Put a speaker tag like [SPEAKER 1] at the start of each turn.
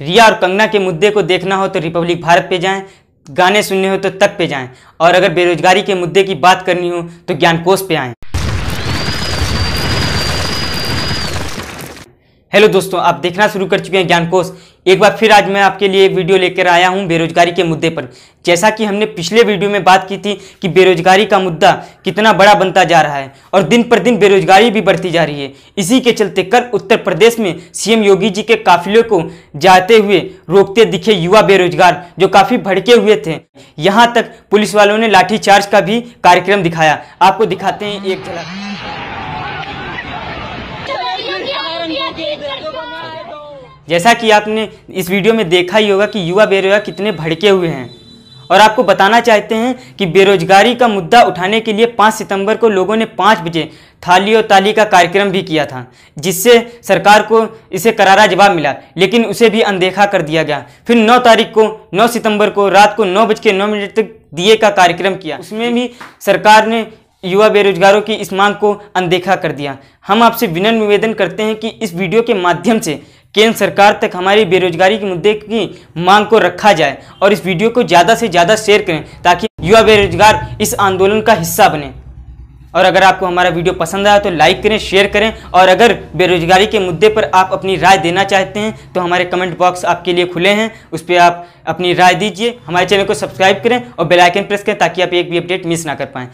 [SPEAKER 1] रिया और कंगना के मुद्दे को देखना हो तो रिपब्लिक भारत पे जाएं गाने सुनने हो तो तक पे जाएं और अगर बेरोजगारी के मुद्दे की बात करनी हो तो ज्ञान कोष पे आएँ हेलो दोस्तों आप देखना शुरू कर चुके हैं ज्ञानकोश एक बार फिर आज मैं आपके लिए वीडियो लेकर आया हूं बेरोजगारी के मुद्दे पर जैसा कि हमने पिछले वीडियो में बात की थी कि बेरोजगारी का मुद्दा कितना बड़ा बनता जा रहा है और दिन पर दिन बेरोजगारी भी बढ़ती जा रही है इसी के चलते कल उत्तर प्रदेश में सीएम योगी जी के काफिले को जाते हुए रोकते दिखे युवा बेरोजगार जो काफ़ी भड़के हुए थे यहाँ तक पुलिस वालों ने लाठीचार्ज का भी कार्यक्रम दिखाया आपको दिखाते हैं एक झलक जैसा कि आपने इस वीडियो में देखा ही होगा कि युवा बेरोजगार कितने भड़के हुए हैं और आपको बताना चाहते हैं कि बेरोजगारी का मुद्दा उठाने के लिए 5 सितंबर को लोगों ने 5 बजे थाली और ताली का कार्यक्रम भी किया था जिससे सरकार को इसे करारा जवाब मिला लेकिन उसे भी अनदेखा कर दिया गया फिर 9 तारीख को 9 सितंबर को रात को नौ बज के नौ मिनट तक दिए का कार्यक्रम किया उसमें भी सरकार ने युवा बेरोजगारों की इस मांग को अनदेखा कर दिया हम आपसे विनम्र निवेदन करते हैं कि इस वीडियो के माध्यम से केंद्र सरकार तक हमारी बेरोजगारी के मुद्दे की मांग को रखा जाए और इस वीडियो को ज़्यादा से ज़्यादा शेयर करें ताकि युवा बेरोजगार इस आंदोलन का हिस्सा बने और अगर आपको हमारा वीडियो पसंद आया तो लाइक करें शेयर करें और अगर बेरोजगारी के मुद्दे पर आप अपनी राय देना चाहते हैं तो हमारे कमेंट बॉक्स आपके लिए खुले हैं उस पर आप अपनी राय दीजिए हमारे चैनल को सब्सक्राइब करें और बेलाइकन प्रेस करें ताकि आप एक भी अपडेट मिस ना कर पाएँ